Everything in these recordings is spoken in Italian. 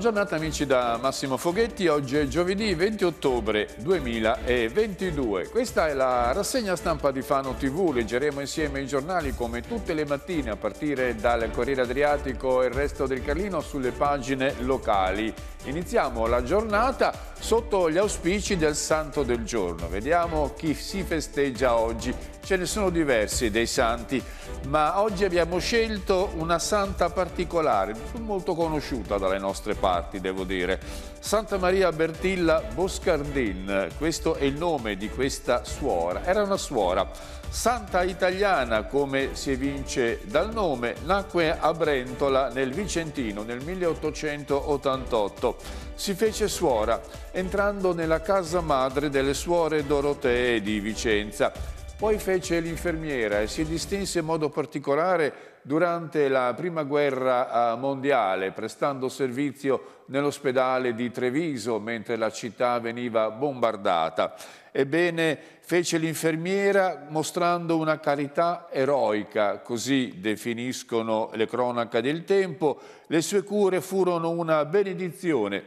giornata amici da Massimo Foghetti, oggi è giovedì 20 ottobre 2022. Questa è la rassegna stampa di Fano TV, leggeremo insieme i giornali come tutte le mattine a partire dal Corriere Adriatico e il resto del Carlino sulle pagine locali. Iniziamo la giornata sotto gli auspici del Santo del Giorno, vediamo chi si festeggia oggi. Ce ne sono diversi dei santi, ma oggi abbiamo scelto una santa particolare, molto conosciuta dalle nostre parti, devo dire. Santa Maria Bertilla Boscardin, questo è il nome di questa suora. Era una suora, santa italiana come si evince dal nome, nacque a Brentola nel Vicentino nel 1888. Si fece suora entrando nella casa madre delle suore Dorotee di Vicenza poi fece l'infermiera e si distinse in modo particolare durante la Prima Guerra eh, Mondiale, prestando servizio nell'ospedale di Treviso mentre la città veniva bombardata. Ebbene, fece l'infermiera mostrando una carità eroica, così definiscono le cronache del tempo. Le sue cure furono una benedizione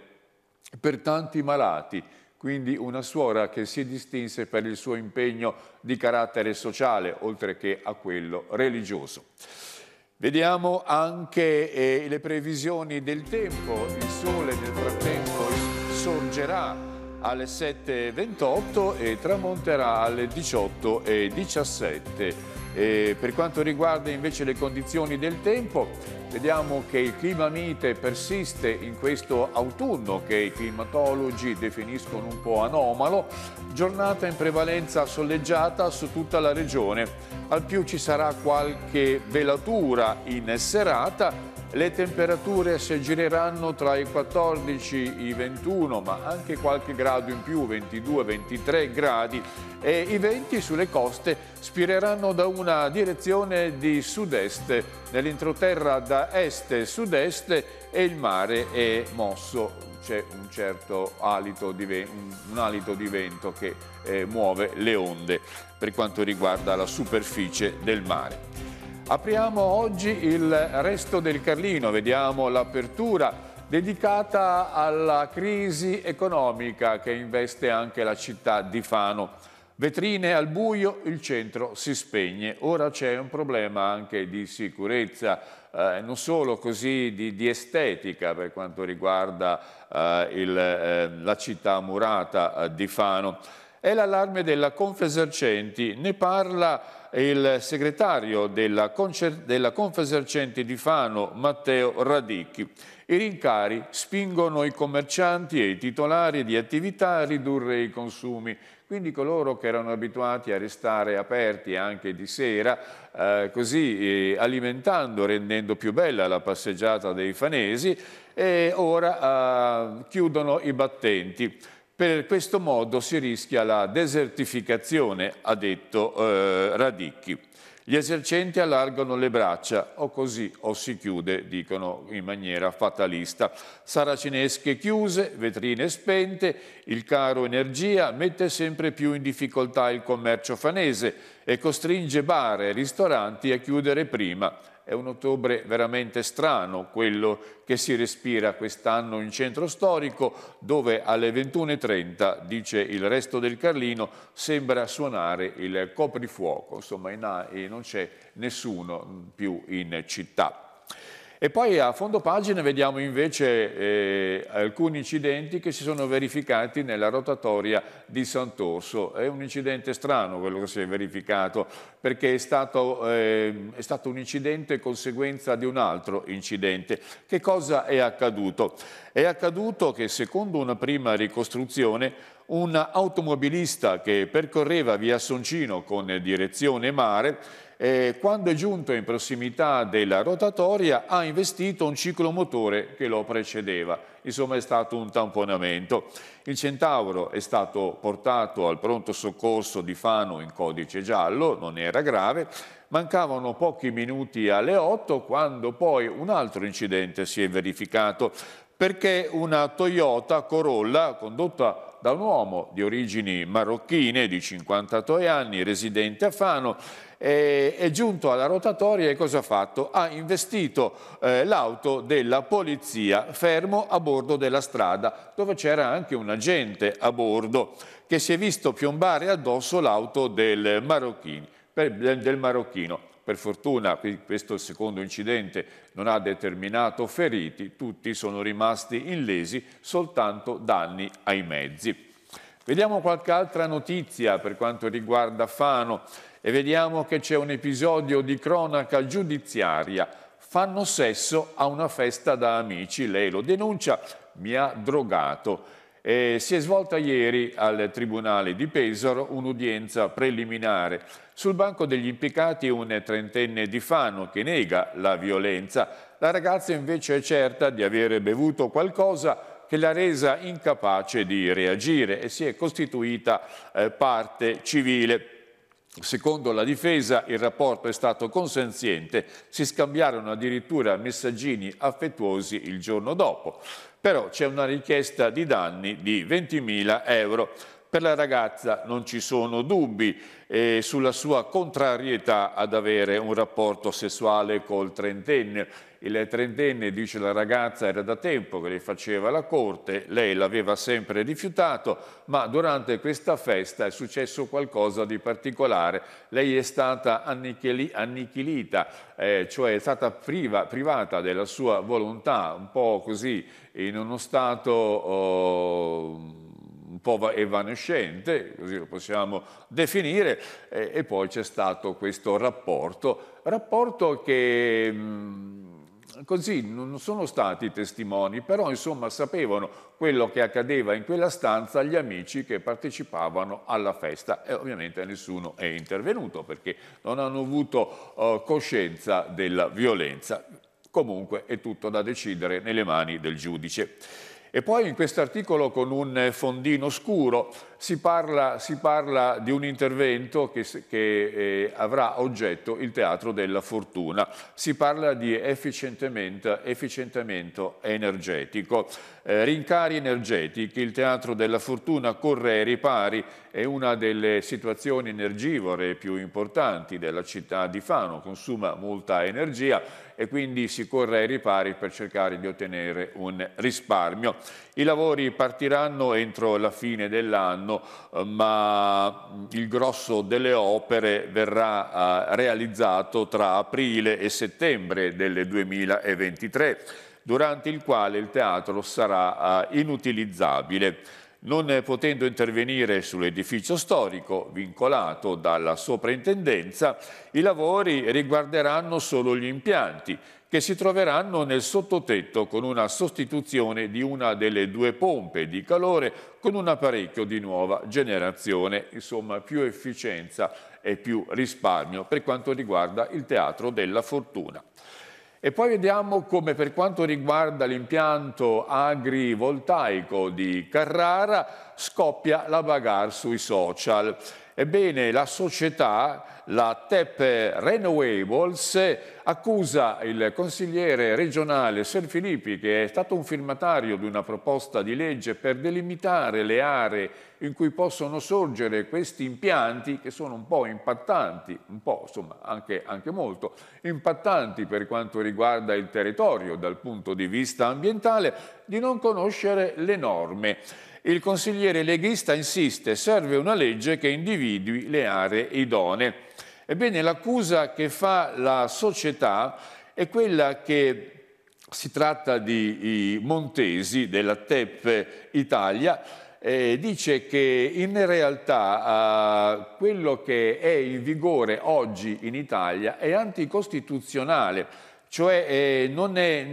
per tanti malati quindi una suora che si distinse per il suo impegno di carattere sociale, oltre che a quello religioso. Vediamo anche eh, le previsioni del tempo, il sole nel frattempo sorgerà alle 7.28 e tramonterà alle 18.17. E per quanto riguarda invece le condizioni del tempo, vediamo che il clima mite persiste in questo autunno che i climatologi definiscono un po' anomalo, giornata in prevalenza soleggiata su tutta la regione. Al più ci sarà qualche velatura in serata le temperature si aggireranno tra i 14 e i 21, ma anche qualche grado in più, 22-23 gradi, e i venti sulle coste spireranno da una direzione di sud-est, nell'entroterra da est-sud-est e e il mare è mosso c'è un certo alito di, un alito di vento che eh, muove le onde per quanto riguarda la superficie del mare. Apriamo oggi il resto del Carlino, vediamo l'apertura dedicata alla crisi economica che investe anche la città di Fano. Vetrine al buio, il centro si spegne. Ora c'è un problema anche di sicurezza, eh, non solo così di, di, estetica per quanto riguarda eh, il, eh, la città murata eh, di Fano. È l'allarme della Confesercenti, ne parla il segretario della, della Confesercenti di Fano, Matteo Radicchi. I rincari spingono i commercianti e i titolari di attività a ridurre i consumi, quindi coloro che erano abituati a restare aperti anche di sera, eh, così eh, alimentando, rendendo più bella la passeggiata dei fanesi, e ora eh, chiudono i battenti. Per questo modo si rischia la desertificazione, ha detto eh, Radicchi. Gli esercenti allargano le braccia, o così o si chiude, dicono in maniera fatalista. Saracinesche chiuse, vetrine spente, il caro energia mette sempre più in difficoltà il commercio fanese e costringe bar e ristoranti a chiudere prima è un ottobre veramente strano quello che si respira quest'anno in centro storico, dove alle 21.30, dice il resto del Carlino, sembra suonare il coprifuoco. Insomma, in non c'è nessuno più in città. E poi a fondo pagina vediamo invece eh, alcuni incidenti che si sono verificati nella rotatoria di Sant'Orso. È un incidente strano quello che si è verificato perché è stato, eh, è stato un incidente conseguenza di un altro incidente. Che cosa è accaduto? È accaduto che secondo una prima ricostruzione un automobilista che percorreva via Soncino con direzione mare eh, quando è giunto in prossimità della rotatoria ha investito un ciclomotore che lo precedeva. Insomma è stato un tamponamento. Il Centauro è stato portato al pronto soccorso di Fano in codice giallo, non era grave, Mancavano pochi minuti alle 8 quando poi un altro incidente si è verificato perché una Toyota Corolla condotta da un uomo di origini marocchine di 53 anni, residente a Fano, è giunto alla rotatoria e cosa ha fatto? Ha investito eh, l'auto della polizia fermo a bordo della strada dove c'era anche un agente a bordo che si è visto piombare addosso l'auto del, del marocchino. Per fortuna questo secondo incidente non ha determinato feriti, tutti sono rimasti illesi, soltanto danni ai mezzi. Vediamo qualche altra notizia per quanto riguarda Fano e vediamo che c'è un episodio di cronaca giudiziaria. Fanno sesso a una festa da amici, lei lo denuncia, mi ha drogato. E si è svolta ieri al Tribunale di Pesaro un'udienza preliminare sul banco degli impiccati un trentenne di Fano che nega la violenza. La ragazza invece è certa di aver bevuto qualcosa che l'ha resa incapace di reagire e si è costituita eh, parte civile. Secondo la difesa il rapporto è stato consenziente, si scambiarono addirittura messaggini affettuosi il giorno dopo. Però c'è una richiesta di danni di 20.000 euro. Per la ragazza non ci sono dubbi eh, sulla sua contrarietà ad avere un rapporto sessuale col trentenne. Il trentenne, dice la ragazza, era da tempo che le faceva la corte, lei l'aveva sempre rifiutato, ma durante questa festa è successo qualcosa di particolare. Lei è stata annichili, annichilita, eh, cioè è stata priva, privata della sua volontà, un po' così, in uno stato... Oh, un po' evanescente, così lo possiamo definire, e, e poi c'è stato questo rapporto, rapporto che... Mm, così non sono stati testimoni, però insomma sapevano quello che accadeva in quella stanza gli amici che partecipavano alla festa e ovviamente nessuno è intervenuto perché non hanno avuto uh, coscienza della violenza. Comunque è tutto da decidere nelle mani del giudice. E poi in questo articolo con un fondino scuro si parla, si parla di un intervento che, che eh, avrà oggetto il Teatro della Fortuna, si parla di efficientamento, efficientamento energetico, eh, rincari energetici, il Teatro della Fortuna corre ai ripari, è una delle situazioni energivore più importanti della città di Fano, consuma molta energia e quindi si corre ai ripari per cercare di ottenere un risparmio. I lavori partiranno entro la fine dell'anno anno, eh, ma mm, il grosso delle opere verrà eh, realizzato tra aprile e settembre del 2023, durante il quale il teatro sarà eh, inutilizzabile non potendo intervenire sull'edificio storico vincolato dalla soprintendenza, i lavori riguarderanno solo gli impianti che si troveranno nel sottotetto con una sostituzione di una delle due pompe di calore con un apparecchio di nuova generazione, insomma più efficienza e più risparmio per quanto riguarda il teatro della fortuna. E poi vediamo come per quanto riguarda l'impianto agrivoltaico di Carrara scoppia la bagarre sui social. Ebbene, la società, la TEP Renewables, accusa il consigliere regionale Ser Filippi, che è stato un firmatario di una proposta di legge per delimitare le aree in cui possono sorgere questi impianti, che sono un po' impattanti, un po' insomma anche, anche molto impattanti per quanto riguarda il territorio dal punto di vista ambientale, di non conoscere le norme il consigliere leghista insiste, serve una legge che individui le aree idonee. Ebbene, l'accusa che fa la società è quella che si tratta di Montesi della TEP Italia, eh, dice che in realtà eh, quello che è in vigore oggi in Italia è anticostituzionale, cioè eh, non è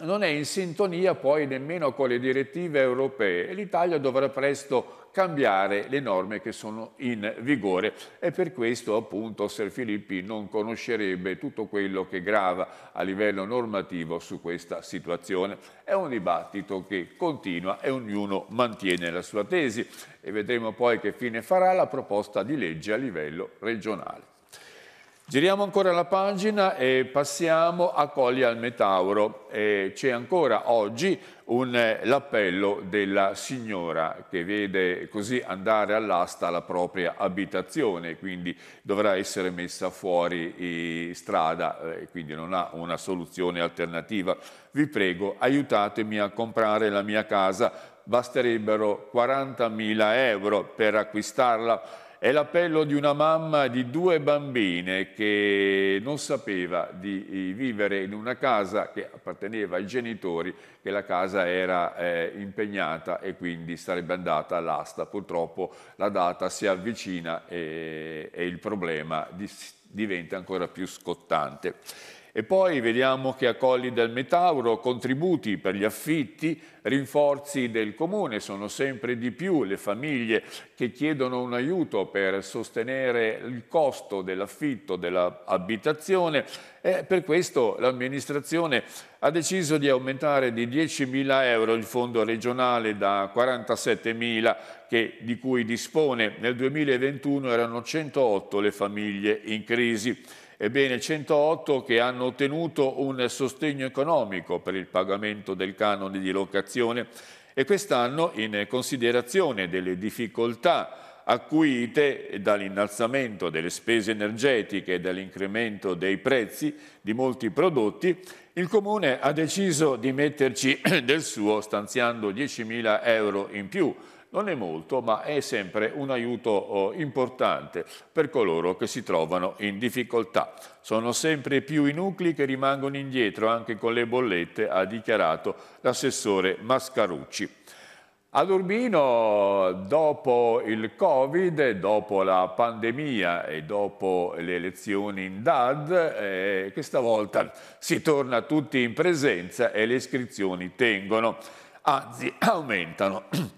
non è in sintonia poi nemmeno con le direttive europee e l'Italia dovrà presto cambiare le norme che sono in vigore e per questo appunto Filippi non conoscerebbe tutto quello che grava a livello normativo su questa situazione. È un dibattito che continua e ognuno mantiene la sua tesi e vedremo poi che fine farà la proposta di legge a livello regionale. Giriamo ancora la pagina e passiamo a Colli al Metauro. C'è ancora oggi eh, l'appello della signora che vede così andare all'asta la propria abitazione, quindi dovrà essere messa fuori strada, eh, quindi non ha una soluzione alternativa. Vi prego, aiutatemi a comprare la mia casa, basterebbero 40.000 euro per acquistarla è l'appello di una mamma di due bambine che non sapeva di eh, vivere in una casa che apparteneva ai genitori, che la casa era eh, impegnata e quindi sarebbe andata all'asta. Purtroppo la data si avvicina e, e il problema di, diventa ancora più scottante. E poi vediamo che accolli del Metauro, contributi per gli affitti, rinforzi del comune, sono sempre di più le famiglie che chiedono un aiuto per sostenere il costo dell'affitto dell'abitazione e eh, per questo l'amministrazione ha deciso di aumentare di 10.000 euro il fondo regionale da 47.000 che, di cui dispone. Nel 2021 erano 108 le famiglie in crisi. Ebbene, 108 che hanno ottenuto un sostegno economico per il pagamento del canone di locazione e quest'anno, in considerazione delle difficoltà acuite dall'innalzamento delle spese energetiche e dall'incremento dei prezzi di molti prodotti, il Comune ha deciso di metterci del suo stanziando 10.000 euro in più non è molto, ma è sempre un aiuto oh, importante per coloro che si trovano in difficoltà. Sono sempre più i nuclei che rimangono indietro anche con le bollette, ha dichiarato l'assessore Mascarucci. Ad Urbino, dopo il Covid, dopo la pandemia e dopo le elezioni in DAD, eh, questa volta si torna tutti in presenza e le iscrizioni tengono, anzi aumentano.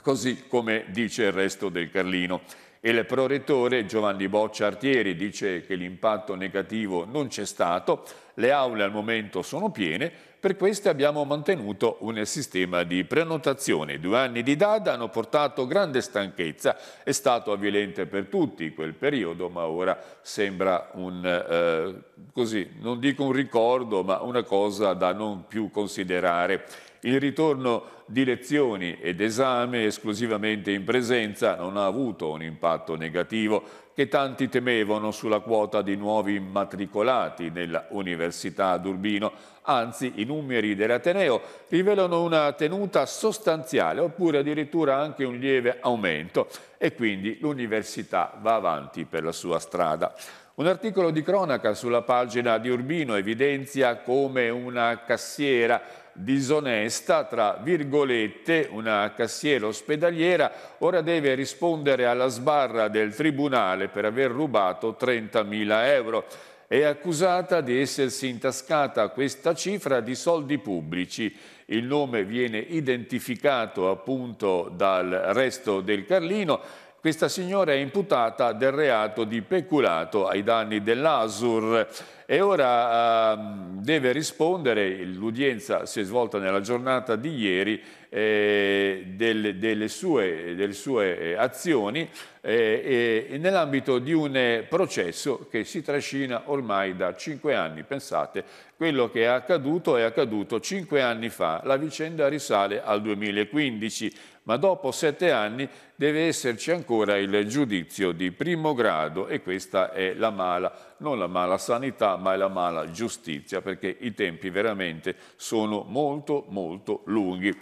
così come dice il resto del Carlino. E il prorettore Giovanni Boccia Artieri dice che l'impatto negativo non c'è stato, le aule al momento sono piene, per queste abbiamo mantenuto un sistema di prenotazione. Due anni di DAD hanno portato grande stanchezza, è stato avvilente per tutti quel periodo, ma ora sembra un, eh, così, non dico un ricordo, ma una cosa da non più considerare. Il ritorno di lezioni ed esame esclusivamente in presenza non ha avuto un impatto negativo, che tanti temevano sulla quota di nuovi immatricolati nella Università d'Urbino. Anzi, i numeri dell'Ateneo rivelano una tenuta sostanziale oppure addirittura anche un lieve aumento e quindi l'università va avanti per la sua strada. Un articolo di cronaca sulla pagina di Urbino evidenzia come una cassiera disonesta, tra virgolette, una cassiera ospedaliera, ora deve rispondere alla sbarra del tribunale per aver rubato 30.000 euro. È accusata di essersi intascata questa cifra di soldi pubblici. Il nome viene identificato appunto dal resto del Carlino questa signora è imputata del reato di peculato ai danni dell'ASUR e ora eh, deve rispondere, l'udienza si è svolta nella giornata di ieri, eh, del, delle, sue, delle, sue, eh, azioni eh, nell'ambito di un eh, processo che si trascina ormai da cinque anni. Pensate, quello che è accaduto è accaduto cinque anni fa, la vicenda risale al 2015 ma dopo sette anni deve esserci ancora il giudizio di primo grado e questa è la mala, non la mala sanità, ma è la mala giustizia, perché i tempi veramente sono molto molto lunghi.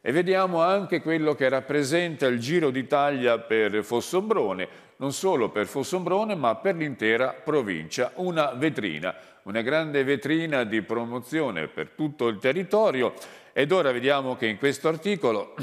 E vediamo anche quello che rappresenta il Giro d'Italia per Fossombrone, non solo per Fossombrone ma per l'intera provincia, una vetrina, una grande vetrina di promozione per tutto il territorio ed ora vediamo che in questo articolo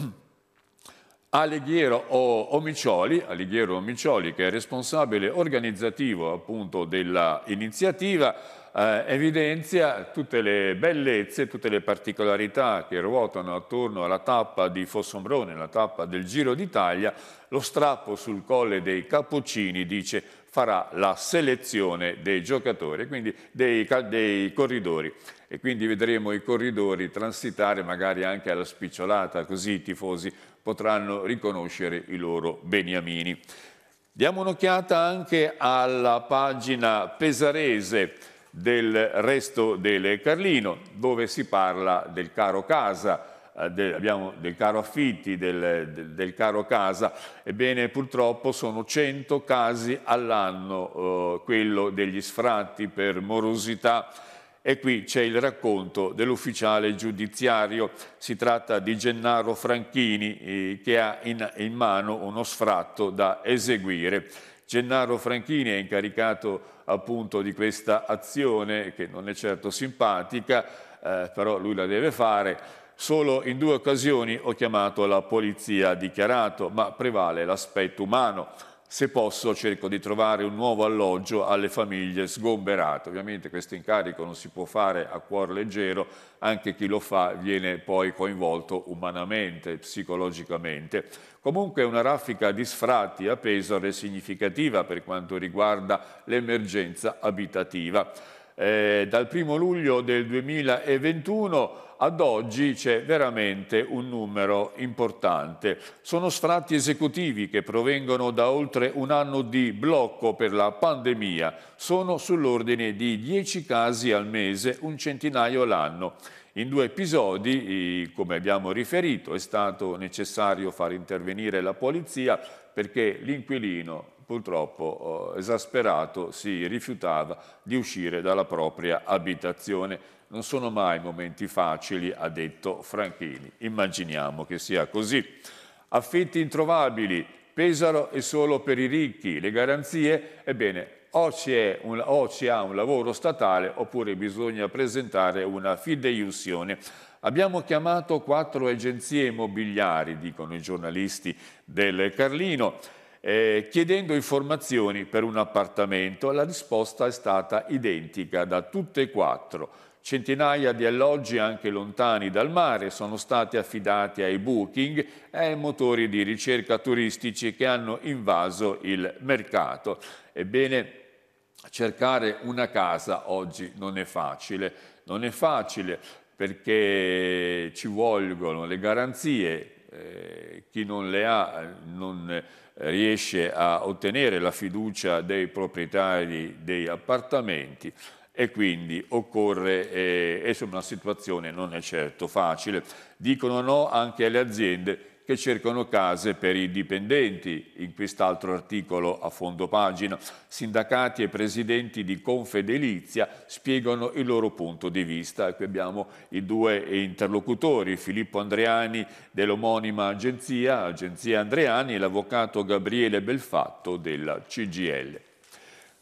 Alighiero o Omicioli, Alighiero Omicioli che è responsabile organizzativo appunto dell'iniziativa, eh, evidenzia tutte le bellezze, tutte le particolarità che ruotano attorno alla tappa di Fossombrone, la tappa del Giro d'Italia, lo strappo sul colle dei Cappuccini dice farà la selezione dei giocatori, quindi dei, dei corridori e quindi vedremo i corridori transitare magari anche alla spicciolata, così i tifosi potranno riconoscere i loro beniamini. Diamo un'occhiata anche alla pagina pesarese del resto del Carlino, dove si parla del caro casa, eh, del, abbiamo del caro affitti, del, del, del, caro casa. Ebbene, purtroppo sono 100 casi all'anno, eh, quello degli sfratti per morosità e qui c'è il racconto dell'ufficiale giudiziario. Si tratta di Gennaro Franchini eh, che ha in, in mano uno sfratto da eseguire. Gennaro Franchini è incaricato appunto di questa azione che non è certo simpatica, eh, però lui la deve fare. Solo in due occasioni ho chiamato la polizia, ha dichiarato, ma prevale l'aspetto umano se posso cerco di trovare un nuovo alloggio alle famiglie sgomberate. Ovviamente questo incarico non si può fare a cuor leggero, anche chi lo fa viene poi coinvolto umanamente, psicologicamente. Comunque una raffica di sfratti a Pesaro è significativa per quanto riguarda l'emergenza abitativa eh, dal 1 luglio del 2021 ad oggi c'è veramente un numero importante. Sono sfratti esecutivi che provengono da oltre un anno di blocco per la pandemia. Sono sull'ordine di 10 casi al mese, un centinaio l'anno. In due episodi, come abbiamo riferito, è stato necessario far intervenire la polizia perché l'inquilino purtroppo oh, esasperato si rifiutava di uscire dalla propria abitazione. Non sono mai momenti facili, ha detto Franchini. Immaginiamo che sia così. Affitti introvabili, Pesaro è solo per i ricchi, le garanzie, ebbene, o ci ha un lavoro statale oppure bisogna presentare una fideiussione. Abbiamo chiamato quattro agenzie immobiliari, dicono i giornalisti del Carlino, eh, chiedendo informazioni per un appartamento. La risposta è stata identica da tutte e quattro. Centinaia di alloggi anche lontani dal mare sono stati affidati ai booking e eh, ai motori di ricerca turistici che hanno invaso il mercato. Ebbene, cercare una casa oggi non è facile, non è facile perché ci vogliono le garanzie, eh, chi non le ha non riesce a ottenere la fiducia dei proprietari dei appartamenti e quindi occorre, eh, è una situazione non è certo facile. Dicono no anche alle aziende che cercano case per i dipendenti, in quest'altro articolo a fondo pagina. Sindacati e presidenti di Confedelizia spiegano il loro punto di vista. E qui abbiamo i due interlocutori, Filippo Andreani dell'omonima agenzia, Agenzia Andreani, e l'avvocato Gabriele Belfatto della CGL.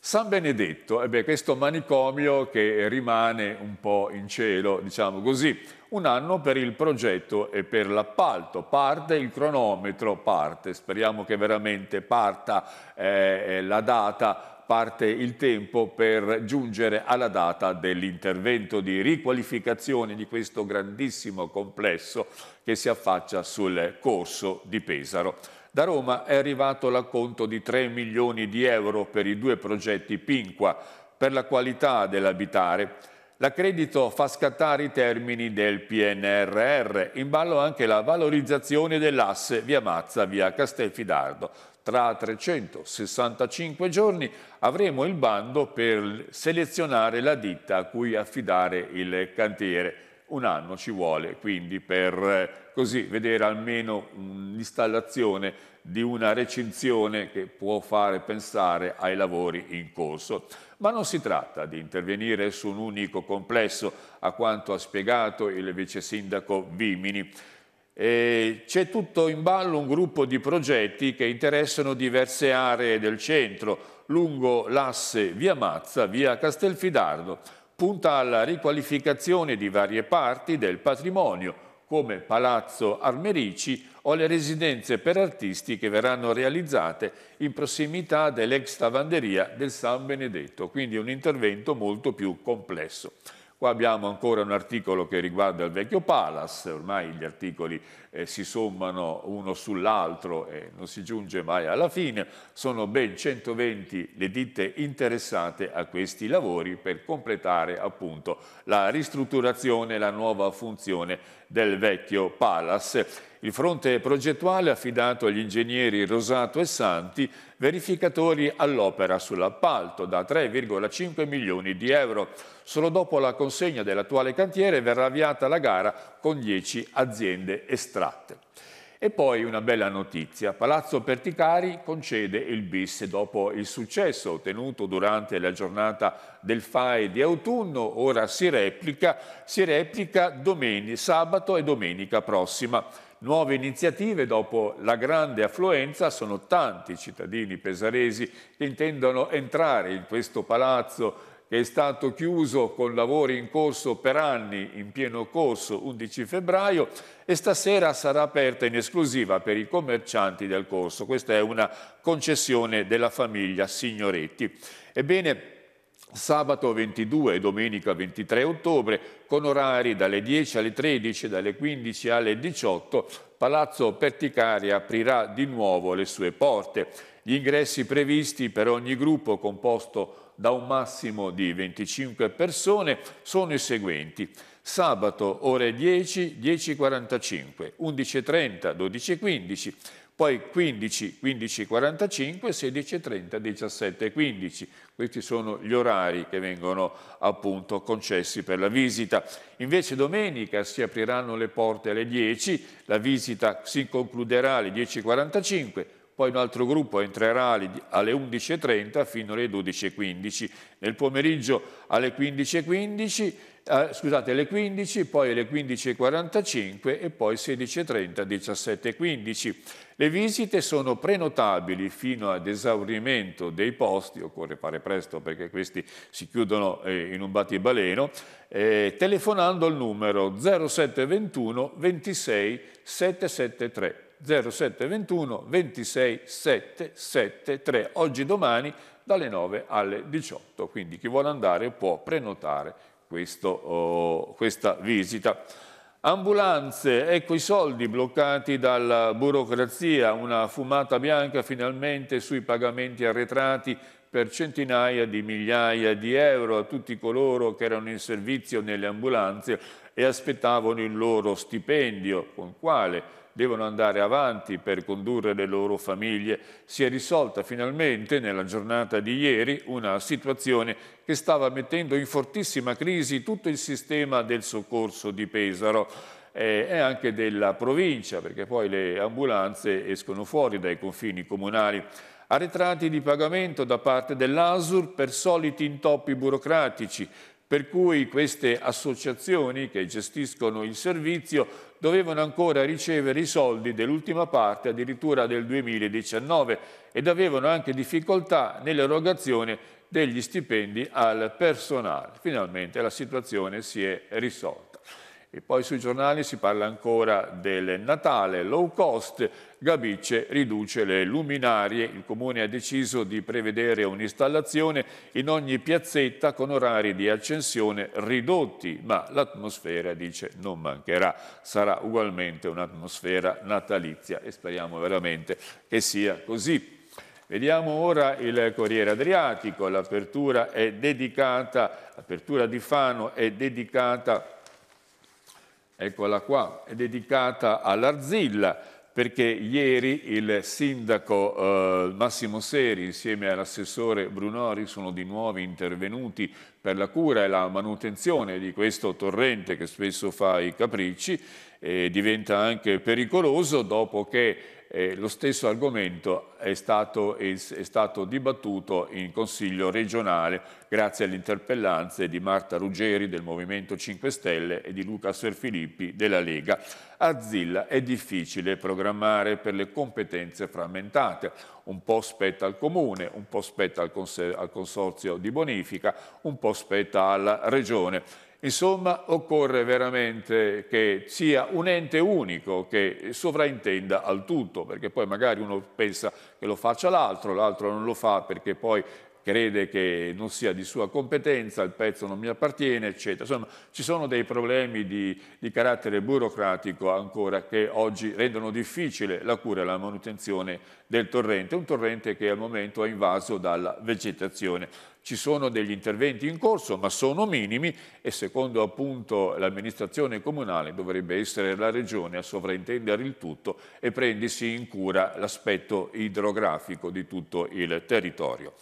San Benedetto, eh beh, questo manicomio che rimane un po' in cielo, diciamo così, un anno per il progetto e per l'appalto, parte il cronometro, parte, speriamo che veramente parta eh, la data parte il tempo per giungere alla data dell'intervento di riqualificazione di questo grandissimo complesso che si affaccia sul corso di Pesaro. Da Roma è arrivato l'acconto di 3 milioni di euro per i due progetti Pinqua per la qualità dell'abitare. L'accredito fa scattare i termini del PNRR, in ballo anche la valorizzazione dell'asse via Mazza via Castelfidardo. Tra 365 giorni avremo il bando per selezionare la ditta a cui affidare il cantiere un anno ci vuole quindi per eh, così vedere almeno l'installazione di una recinzione che può fare pensare ai lavori in corso. Ma non si tratta di intervenire su un unico complesso, a quanto ha spiegato il vice sindaco Vimini. C'è tutto in ballo un gruppo di progetti che interessano diverse aree del centro, lungo l'asse via Mazza, via Castelfidardo, punta alla riqualificazione di varie parti del patrimonio, come Palazzo Armerici o le residenze per artisti che verranno realizzate in prossimità dell'ex lavanderia del San Benedetto, quindi un intervento molto più complesso. Qua abbiamo ancora un articolo che riguarda il vecchio Palace, ormai gli articoli eh, si sommano uno sull'altro e non si giunge mai alla fine. Sono ben 120 le ditte interessate a questi lavori per completare appunto la ristrutturazione e la nuova funzione del vecchio Palace. Il fronte progettuale affidato agli ingegneri Rosato e Santi, verificatori all'opera sull'appalto da 3,5 milioni di euro. Solo dopo la consegna dell'attuale cantiere verrà avviata la gara con 10 aziende estranee estratte. E poi una bella notizia, Palazzo Perticari concede il bis dopo il successo ottenuto durante la giornata del FAI di autunno, ora si replica, si replica domeni, sabato e domenica prossima. Nuove iniziative dopo la grande affluenza, sono tanti i cittadini pesaresi che intendono entrare in questo palazzo che è stato chiuso con lavori in corso per anni, in pieno corso, 11 febbraio, e stasera sarà aperta in esclusiva per i commercianti del corso. Questa è una concessione della famiglia Signoretti. Ebbene, sabato 22 e domenica 23 ottobre, con orari dalle 10 alle 13 dalle 15 alle 18, Palazzo Perticari aprirà di nuovo le sue porte. Gli ingressi previsti per ogni gruppo composto da un massimo di 25 persone sono i seguenti. Sabato ore 10, 10.45, 11.30, 12.15, poi 15, 15.45, 16.30, 17.15. Questi sono gli orari che vengono appunto concessi per la visita. Invece domenica si apriranno le porte alle 10, la visita si concluderà alle 10.45, poi un altro gruppo entrerà alle 11.30 fino alle 12.15, nel pomeriggio alle 15.15, eh, scusate alle 15, poi alle 15.45 e poi 16.30, 17.15. Le visite sono prenotabili fino ad esaurimento dei posti, occorre fare presto perché questi si chiudono eh, in un battibaleno, eh, telefonando al numero 0721 26 773. 0721 26 773, oggi domani dalle 9 alle 18. Quindi chi vuole andare può prenotare questo, oh, questa visita. Ambulanze, ecco i soldi bloccati dalla burocrazia, una fumata bianca finalmente sui pagamenti arretrati per centinaia di migliaia di euro a tutti coloro che erano in servizio nelle ambulanze e aspettavano il loro stipendio, con quale devono andare avanti per condurre le loro famiglie, si è risolta finalmente nella giornata di ieri una situazione che stava mettendo in fortissima crisi tutto il sistema del soccorso di Pesaro eh, e anche della provincia, perché poi le ambulanze escono fuori dai confini comunali. Arretrati di pagamento da parte dell'ASUR per soliti intoppi burocratici, per cui queste associazioni che gestiscono il servizio dovevano ancora ricevere i soldi dell'ultima parte addirittura del 2019 ed avevano anche difficoltà nell'erogazione degli stipendi al personale. Finalmente la situazione si è risolta. E poi sui giornali si parla ancora del Natale, low cost, Gabice riduce le luminarie, il comune ha deciso di prevedere un'installazione in ogni piazzetta con orari di accensione ridotti, ma l'atmosfera, dice, non mancherà, sarà ugualmente un'atmosfera natalizia e speriamo veramente che sia così. Vediamo ora il Corriere Adriatico, l'apertura di Fano è dedicata a eccola qua, è dedicata all'Arzilla, perché ieri il sindaco eh, Massimo Seri insieme all'assessore Brunori sono di nuovo intervenuti per la cura e la manutenzione di questo torrente che spesso fa i capricci e diventa anche pericoloso dopo che eh, lo stesso argomento è stato, è, è stato, dibattuto in Consiglio regionale grazie alle interpellanze di Marta Ruggeri del Movimento 5 Stelle e di Luca Serfilippi della Lega. A Zilla è difficile programmare per le competenze frammentate. Un po' spetta al Comune, un po' spetta al, cons al Consorzio di Bonifica, un po' spetta alla Regione Insomma, occorre veramente che sia un ente unico che sovraintenda al tutto, perché poi magari uno pensa che lo faccia l'altro, l'altro non lo fa perché poi crede che non sia di sua competenza, il pezzo non mi appartiene, eccetera. Insomma, ci sono dei problemi di, di carattere burocratico ancora che oggi rendono difficile la cura e la manutenzione del torrente, un torrente che al momento è invaso dalla vegetazione. Ci sono degli interventi in corso, ma sono minimi e secondo appunto l'amministrazione comunale dovrebbe essere la regione a sovraintendere il tutto e prendersi in cura l'aspetto idrografico di tutto il territorio.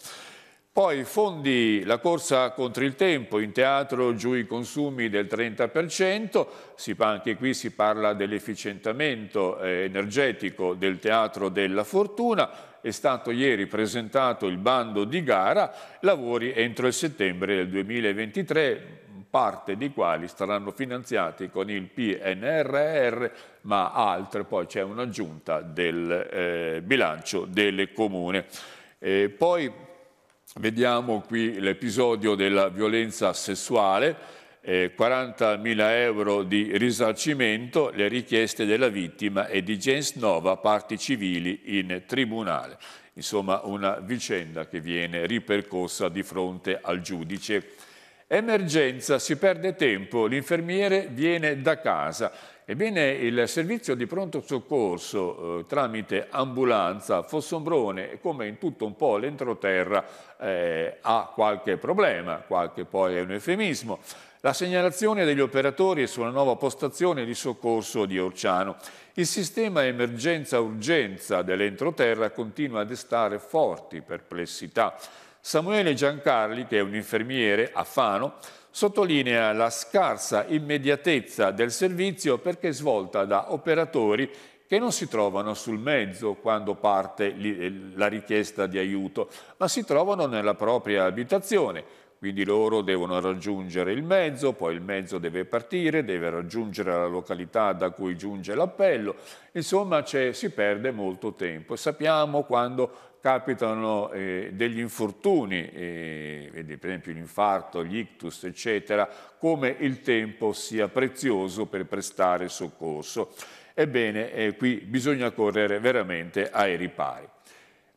Poi fondi la corsa contro il tempo, in teatro giù i consumi del 30%, si, anche qui si parla dell'efficientamento eh, energetico del teatro della fortuna, è stato ieri presentato il bando di gara, lavori entro il settembre del 2023, parte di quali saranno finanziati con il PNRR, ma altre poi c'è un'aggiunta del eh, bilancio del comune. Eh, poi Vediamo qui l'episodio della violenza sessuale, eh, 40.000 euro di risarcimento, le richieste della vittima e di Gens Nova, parti civili in tribunale. Insomma, una vicenda che viene ripercorsa di fronte al giudice. Emergenza, si perde tempo, l'infermiere viene da casa. Ebbene, il servizio di pronto soccorso eh, tramite ambulanza Fossombrone, come in tutto un po' l'entroterra, eh, ha qualche problema, qualche poi è un eufemismo. La segnalazione degli operatori è sulla nuova postazione di soccorso di Orciano. Il sistema emergenza-urgenza dell'entroterra continua a destare forti perplessità. Samuele Giancarli, che è un infermiere a Fano, sottolinea la scarsa immediatezza del servizio perché svolta da operatori che non si trovano sul mezzo quando parte eh, la richiesta di aiuto, ma si trovano nella propria abitazione. Quindi loro devono raggiungere il mezzo, poi il mezzo deve partire, deve raggiungere la località da cui giunge l'appello. Insomma, si perde molto tempo. Sappiamo quando capitano eh, degli infortuni, eh, per esempio l'infarto, gli ictus, eccetera, come il tempo sia prezioso per prestare soccorso. Ebbene, eh, qui bisogna correre veramente ai ripari.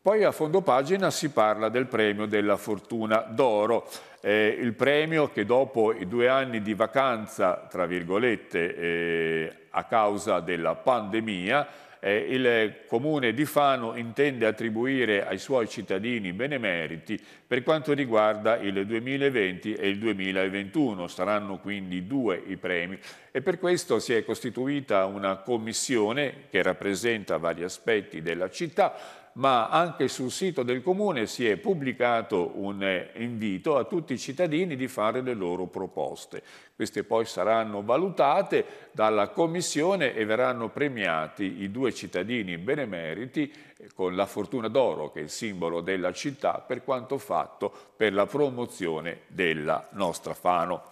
Poi a fondo pagina si parla del premio della fortuna d'oro, eh, il premio che dopo i due anni di vacanza, tra virgolette, eh, a causa della pandemia, eh, il comune di Fano intende attribuire ai suoi cittadini benemeriti per quanto riguarda il 2020 e il 2021. Saranno quindi due i premi e per questo si è costituita una commissione che rappresenta vari aspetti della città ma anche sul sito del comune si è pubblicato un eh, invito a tutti i cittadini di fare le loro proposte. Queste poi saranno valutate dalla commissione e verranno premiati i due cittadini benemeriti eh, con la fortuna d'oro che è il simbolo della città per quanto fatto per la promozione della nostra Fano.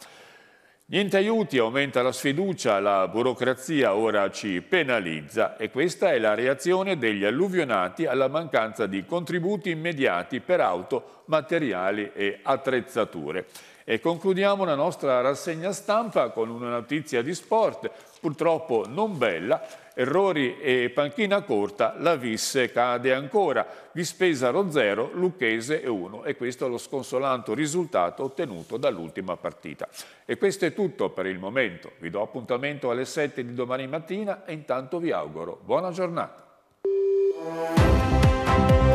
Niente aiuti, aumenta la sfiducia, la burocrazia ora ci penalizza e questa è la reazione degli alluvionati alla mancanza di contributi immediati per auto, materiali e attrezzature. E concludiamo la nostra rassegna stampa con una notizia di sport, purtroppo non bella, errori e panchina corta, la Visse cade ancora, Vispesaro 0, Lucchese 1 e questo è lo sconsolante risultato ottenuto dall'ultima partita. E questo è tutto per il momento, vi do appuntamento alle 7 di domani mattina e intanto vi auguro buona giornata.